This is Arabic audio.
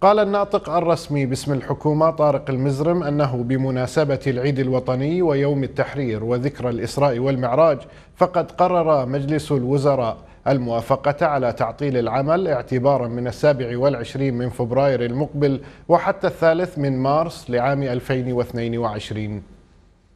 قال الناطق الرسمي باسم الحكومة طارق المزرم أنه بمناسبة العيد الوطني ويوم التحرير وذكرى الإسراء والمعراج فقد قرر مجلس الوزراء الموافقة على تعطيل العمل اعتبارا من السابع والعشرين من فبراير المقبل وحتى الثالث من مارس لعام 2022